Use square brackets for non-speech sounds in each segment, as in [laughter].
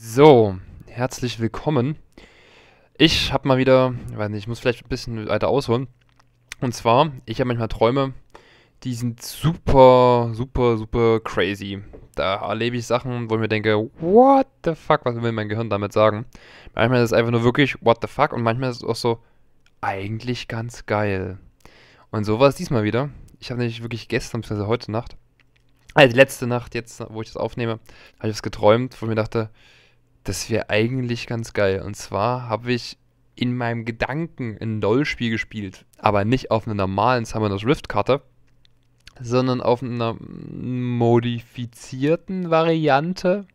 So, herzlich willkommen. Ich habe mal wieder, ich weiß nicht, ich muss vielleicht ein bisschen weiter ausholen. Und zwar, ich habe manchmal Träume, die sind super, super, super crazy. Da erlebe ich Sachen, wo ich mir denke, what the fuck, was will mein Gehirn damit sagen? Manchmal ist es einfach nur wirklich, what the fuck, und manchmal ist es auch so, eigentlich ganz geil. Und so war es diesmal wieder. Ich habe nämlich wirklich gestern, bzw. heute Nacht, also letzte Nacht, jetzt, wo ich das aufnehme, habe ich es geträumt, wo ich mir dachte, das wäre eigentlich ganz geil. Und zwar habe ich in meinem Gedanken ein LOL-Spiel gespielt, aber nicht auf einer normalen Summoners Rift-Karte, sondern auf einer modifizierten Variante,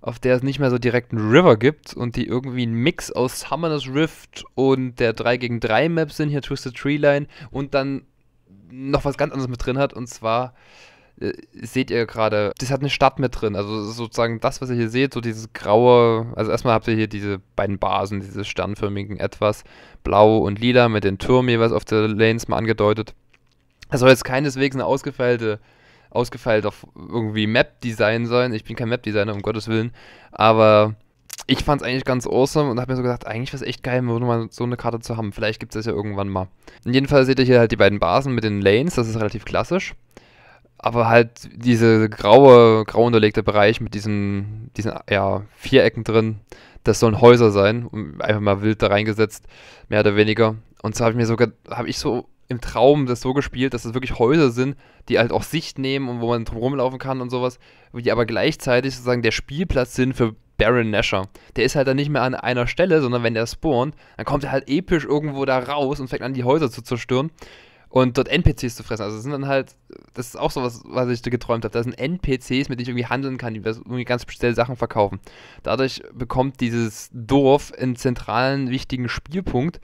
auf der es nicht mehr so direkt einen River gibt und die irgendwie ein Mix aus Summoners Rift und der 3 gegen 3 Map sind, hier Twisted Tree Line und dann noch was ganz anderes mit drin hat und zwar äh, seht ihr gerade, das hat eine Stadt mit drin. Also sozusagen das, was ihr hier seht, so dieses graue, also erstmal habt ihr hier diese beiden Basen, dieses sternförmigen etwas, blau und lila mit den Türmen jeweils auf der Lanes mal angedeutet. Das soll jetzt keineswegs eine ausgefeilte, ausgefeilte irgendwie Map-Design sein. Ich bin kein Map-Designer, um Gottes Willen. Aber ich fand es eigentlich ganz awesome und habe mir so gedacht, eigentlich wäre es echt geil, mal so eine Karte zu haben. Vielleicht gibt es das ja irgendwann mal. In jedem Fall seht ihr hier halt die beiden Basen mit den Lanes, das ist relativ klassisch aber halt diese graue, grau unterlegte Bereich mit diesen, diesen ja, Vierecken drin, das sollen Häuser sein, einfach mal wild da reingesetzt, mehr oder weniger. Und so habe ich mir sogar, habe ich so im Traum das so gespielt, dass es das wirklich Häuser sind, die halt auch Sicht nehmen und wo man drum rumlaufen kann und sowas, die aber gleichzeitig sozusagen der Spielplatz sind für Baron Nasher. Der ist halt dann nicht mehr an einer Stelle, sondern wenn der spawnt, dann kommt er halt episch irgendwo da raus und fängt an, die Häuser zu zerstören und dort NPCs zu fressen. Also das sind dann halt, das ist auch so was, was ich geträumt habe. Das sind NPCs, mit denen ich irgendwie handeln kann, die irgendwie ganz spezielle Sachen verkaufen. Dadurch bekommt dieses Dorf einen zentralen, wichtigen Spielpunkt.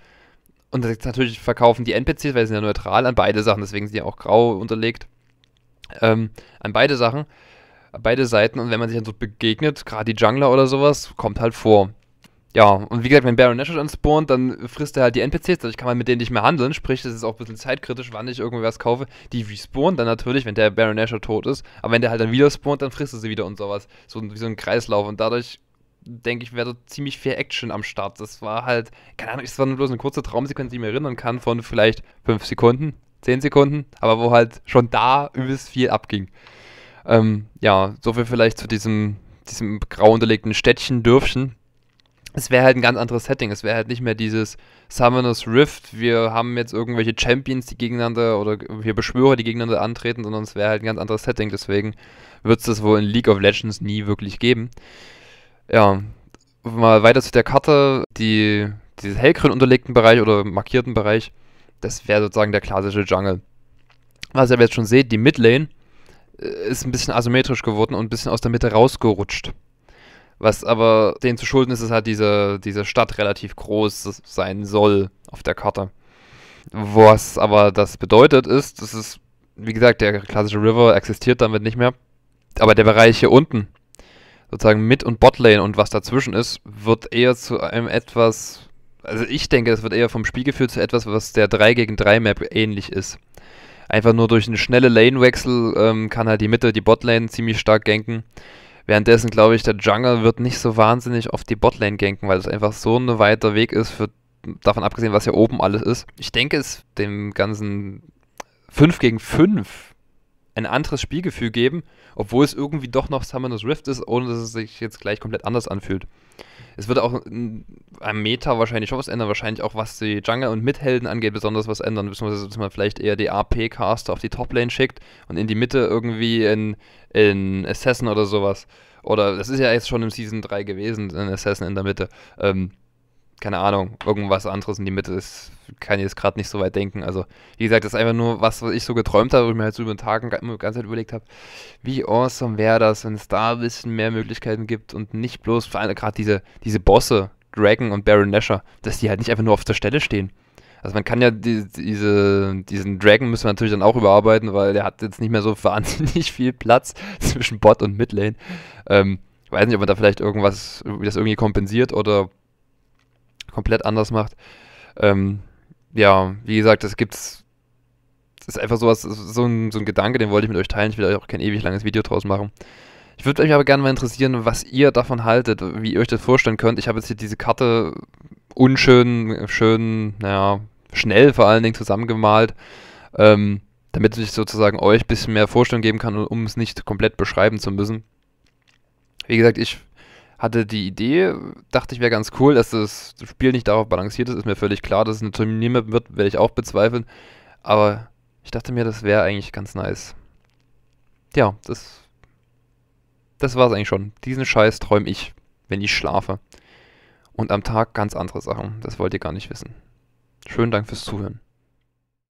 Und natürlich verkaufen die NPCs, weil sie sind ja neutral an beide Sachen, deswegen sind die auch grau unterlegt. Ähm, an beide Sachen, an beide Seiten. Und wenn man sich dann so begegnet, gerade die Jungler oder sowas, kommt halt vor. Ja, und wie gesagt, wenn Baron Nashor spawnt, dann frisst er halt die NPCs, dadurch kann man mit denen nicht mehr handeln, sprich, das ist auch ein bisschen zeitkritisch, wann ich irgendwas kaufe. Die respawnen dann natürlich, wenn der Baron Nashor halt tot ist, aber wenn der halt dann wieder spawnt, dann frisst er sie wieder und sowas. So wie so ein Kreislauf und dadurch, denke ich, wäre da ziemlich viel Action am Start. Das war halt, keine Ahnung, es war nur bloß eine kurze Traumsequenz, die ich mir erinnern kann, von vielleicht 5 Sekunden, 10 Sekunden, aber wo halt schon da übelst viel abging. Ähm, ja, soviel vielleicht zu diesem, diesem grau unterlegten Städtchen, Dörfchen es wäre halt ein ganz anderes Setting. Es wäre halt nicht mehr dieses Summoners Rift, wir haben jetzt irgendwelche Champions, die gegeneinander oder wir Beschwörer, die gegeneinander antreten, sondern es wäre halt ein ganz anderes Setting. Deswegen wird es das wohl in League of Legends nie wirklich geben. Ja, mal weiter zu der Karte. Die, dieses hellgrün unterlegten Bereich oder markierten Bereich, das wäre sozusagen der klassische Jungle. Was ihr jetzt schon seht, die Midlane äh, ist ein bisschen asymmetrisch geworden und ein bisschen aus der Mitte rausgerutscht. Was aber denen zu schulden ist, ist halt diese, diese Stadt relativ groß sein soll auf der Karte. Was aber das bedeutet ist, das ist, wie gesagt, der klassische River existiert damit nicht mehr. Aber der Bereich hier unten, sozusagen Mid- und Botlane und was dazwischen ist, wird eher zu einem etwas, also ich denke, es wird eher vom Spiel geführt zu etwas, was der 3 gegen 3 Map ähnlich ist. Einfach nur durch einen schnellen Lanewechsel ähm, kann halt die Mitte, die Botlane ziemlich stark ganken. Währenddessen glaube ich, der Jungle wird nicht so wahnsinnig auf die Botlane ganken, weil es einfach so ein weiter Weg ist, für, davon abgesehen, was hier oben alles ist. Ich denke, es dem ganzen 5 gegen 5 ein anderes Spielgefühl geben, obwohl es irgendwie doch noch Summoner's Rift ist, ohne dass es sich jetzt gleich komplett anders anfühlt. Es wird auch am Meta wahrscheinlich schon was ändern, wahrscheinlich auch was die Jungle und Mithelden angeht, besonders was ändern, beziehungsweise dass man vielleicht eher die AP-Caster auf die Toplane schickt und in die Mitte irgendwie in, in Assassin oder sowas. Oder das ist ja jetzt schon im Season 3 gewesen, ein Assassin in der Mitte. Ähm, keine Ahnung, irgendwas anderes in die Mitte ist, kann ich jetzt gerade nicht so weit denken. Also, wie gesagt, das ist einfach nur was, was ich so geträumt habe, wo ich mir halt so über den Tag die ganze Zeit überlegt habe, wie awesome wäre das, wenn es da ein bisschen mehr Möglichkeiten gibt und nicht bloß, vor allem gerade diese, diese Bosse, Dragon und Baron Nashor, dass die halt nicht einfach nur auf der Stelle stehen. Also man kann ja die, diese, diesen Dragon müssen wir natürlich dann auch überarbeiten, weil der hat jetzt nicht mehr so [laughs] wahnsinnig viel Platz [laughs] zwischen Bot und Midlane. Ähm, weiß nicht, ob man da vielleicht irgendwas, wie das irgendwie kompensiert oder komplett anders macht. Ähm, ja, wie gesagt, das gibt's. Das ist einfach sowas, so ein, so ein Gedanke, den wollte ich mit euch teilen. Ich will euch auch kein ewig langes Video draus machen. Ich würde mich aber gerne mal interessieren, was ihr davon haltet, wie ihr euch das vorstellen könnt. Ich habe jetzt hier diese Karte unschön, schön, naja, schnell vor allen Dingen zusammengemalt, ähm, damit ich sozusagen euch ein bisschen mehr Vorstellung geben kann, um es nicht komplett beschreiben zu müssen. Wie gesagt, ich hatte die Idee, dachte ich wäre ganz cool, dass das Spiel nicht darauf balanciert ist, ist mir völlig klar, dass es eine Turniermap wird, werde ich auch bezweifeln, aber ich dachte mir, das wäre eigentlich ganz nice. Ja, das das war's eigentlich schon. Diesen Scheiß träume ich, wenn ich schlafe. Und am Tag ganz andere Sachen. Das wollt ihr gar nicht wissen. Schönen Dank fürs Zuhören.